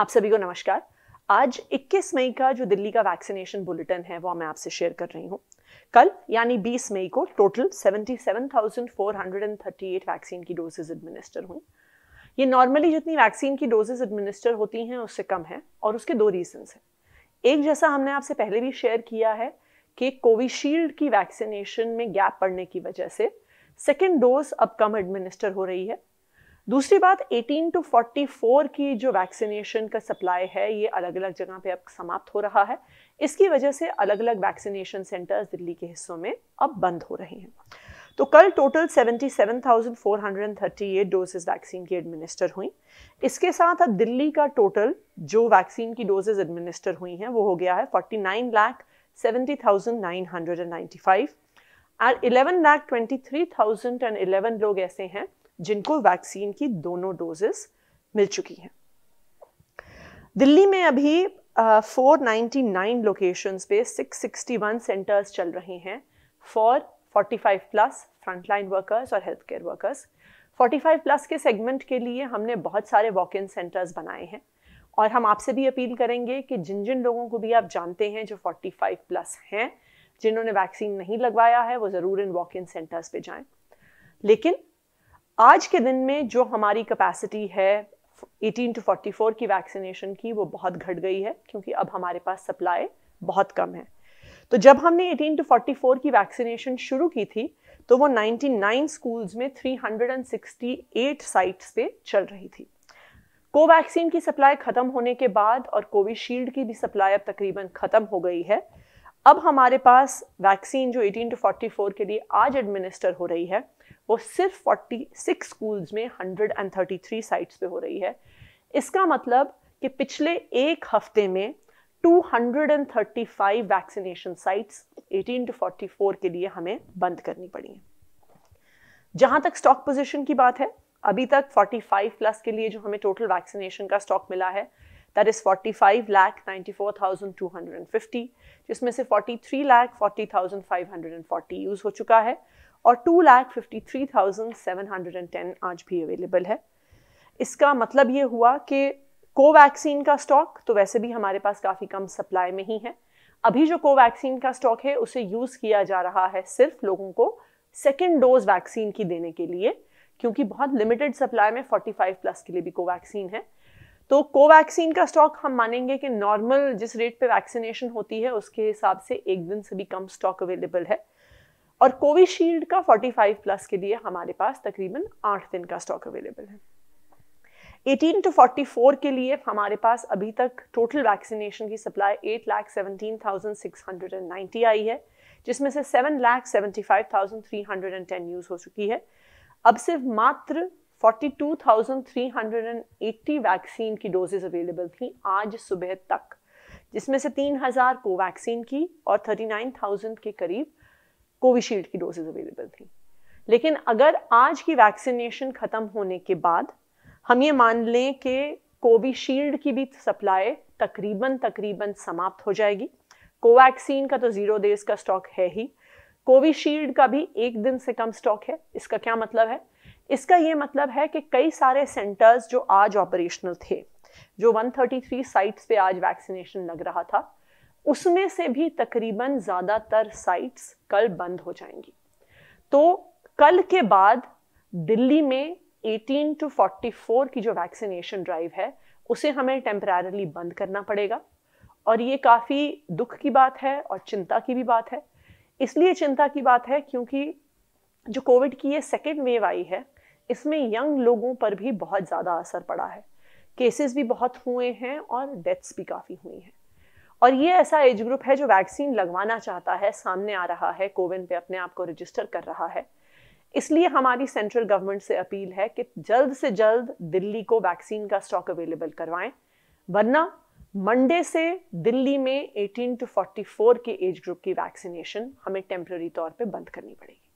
आप सभी को नमस्कार आज 21 मई का जो दिल्ली का वैक्सीनेशन बुलेटिन है वो मैं आपसे शेयर कर रही हूँ कल यानी 20 मई को टोटल 77,438 वैक्सीन की डोजेज एडमिनिस्टर हुई ये नॉर्मली जितनी वैक्सीन की डोजेज एडमिनिस्टर होती हैं उससे कम है और उसके दो रीजन हैं एक जैसा हमने आपसे पहले भी शेयर किया है कि कोविशील्ड की वैक्सीनेशन में गैप पड़ने की वजह से सेकेंड डोज अब कम एडमिनिस्टर हो रही है दूसरी बात 18 टू 44 की जो वैक्सीनेशन का सप्लाई है ये अलग अलग जगह पे अब समाप्त हो रहा है इसकी वजह से अलग अलग वैक्सीनेशन सेंटर्स दिल्ली के हिस्सों में अब बंद हो रहे हैं तो कल टोटल 77,438 डोजेज वैक्सीन की एडमिनिस्टर हुई इसके साथ अब दिल्ली का टोटल जो वैक्सीन की डोजेज एडमिनिस्टर हुई हैं वो हो गया है forty nine lakh seventy thousand nine hundred and five and eleven lakh twenty three thousand and eleven लोग ऐसे हैं जिनको वैक्सीन की दोनों डोजेस मिल चुकी हैं दिल्ली में अभी फोर नाइन्टी नाइन लोकेशन पे 661 सेंटर्स चल रहे हैं फॉर 45 प्लस फ्रंटलाइन वर्कर्स और हेल्थ केयर वर्कर्स 45 प्लस के सेगमेंट के लिए हमने बहुत सारे वॉक इन सेंटर्स बनाए हैं और हम आपसे भी अपील करेंगे कि जिन जिन लोगों को भी आप जानते हैं जो 45 प्लस हैं जिन्होंने वैक्सीन नहीं लगवाया है वो ज़रूर इन वॉक इन सेंटर्स पे जाएं लेकिन आज के दिन में जो हमारी कैपेसिटी है 18 टू 44 की वैक्सीनेशन की वो बहुत घट गई है क्योंकि अब हमारे पास सप्लाई बहुत कम है तो जब हमने 18 टू 44 की वैक्सीनेशन शुरू की थी तो वो 99 स्कूल्स में 368 साइट्स पे चल रही थी कोवैक्सीन की सप्लाई ख़त्म होने के बाद और कोविशील्ड की भी सप्लाई अब तकरीबन ख़त्म हो गई है अब हमारे पास वैक्सीन जो 18 टू 44 के लिए आज एडमिनिस्टर हो रही है वो सिर्फ 46 स्कूल्स में 133 साइट्स पे हो रही है इसका मतलब कि पिछले एक हफ्ते में 235 वैक्सीनेशन साइट्स 18 टू 44 के लिए हमें बंद करनी पड़ी हैं जहाँ तक स्टॉक पोजीशन की बात है अभी तक 45 प्लस के लिए जो हमें टोटल वैक्सीनेशन का स्टॉक मिला है दैट इज़ 45 लाख 94,250 जिसमें से 43 लाख 40,540 यूज़ हो चुका है और two lakh fifty three thousand seven hundred and ten आज भी अवेलेबल है इसका मतलब ये हुआ कि कोवैक्सीन का स्टॉक तो वैसे भी हमारे पास काफ़ी कम सप्लाई में ही है अभी जो कोवैक्सीन का स्टॉक है उसे यूज़ किया जा रहा है सिर्फ लोगों को सेकेंड डोज वैक्सीन की देने के लिए क्योंकि बहुत लिमिटेड सप्लाई में 45 प्लस के लिए भी कोवैक्सीन है तो कोवैक्सीन का स्टॉक हम मानेंगे कि नॉर्मल जिस रेट पे वैक्सीनेशन होती है उसके हिसाब से एक दिन से भी कम स्टॉक अवेलेबल है और कोविशील्ड का 45 प्लस के लिए हमारे पास तकरीबन आठ दिन का स्टॉक अवेलेबल है 18 टू 44 के लिए हमारे पास अभी तक टोटल वैक्सीनेशन की supply eight lakh seventeen thousand six hundred and ninety आई है जिसमें से seven lakh seventy five thousand three hundred and ten use हो चुकी है अब सिर्फ मात्र 42,380 वैक्सीन की डोजेज अवेलेबल थी आज सुबह तक जिसमें से 3,000 कोवैक्सीन की और 39,000 के करीब कोविशील्ड की डोजेज अवेलेबल थी लेकिन अगर आज की वैक्सीनेशन ख़त्म होने के बाद हम ये मान लें कि कोविशील्ड की भी सप्लाई तकरीबन तकरीबन समाप्त हो जाएगी कोवैक्सीन का तो ज़ीरो डेज का स्टॉक है ही कोविशील्ड का भी एक दिन से कम स्टॉक है इसका क्या मतलब है इसका ये मतलब है कि कई सारे सेंटर्स जो आज ऑपरेशनल थे जो 133 साइट्स पे आज वैक्सीनेशन लग रहा था उसमें से भी तकरीबन ज़्यादातर साइट्स कल बंद हो जाएंगी तो कल के बाद दिल्ली में 18 टू 44 की जो वैक्सीनेशन ड्राइव है उसे हमें टेम्परली बंद करना पड़ेगा और ये काफ़ी दुख की बात है और चिंता की भी बात है इसलिए चिंता की बात है क्योंकि जो कोविड की ये सेकेंड वेव आई है इसमें यंग लोगों पर भी बहुत ज़्यादा असर पड़ा है केसेस भी बहुत हुए हैं और डेथ्स भी काफ़ी हुई हैं और ये ऐसा एज ग्रुप है जो वैक्सीन लगवाना चाहता है सामने आ रहा है कोविन पे अपने आप को रजिस्टर कर रहा है इसलिए हमारी सेंट्रल गवर्नमेंट से अपील है कि जल्द से जल्द दिल्ली को वैक्सीन का स्टॉक अवेलेबल करवाएं वरना मंडे से दिल्ली में 18 टू 44 के एज ग्रुप की वैक्सीनेशन हमें टेम्प्ररी तौर पे बंद करनी पड़ेगी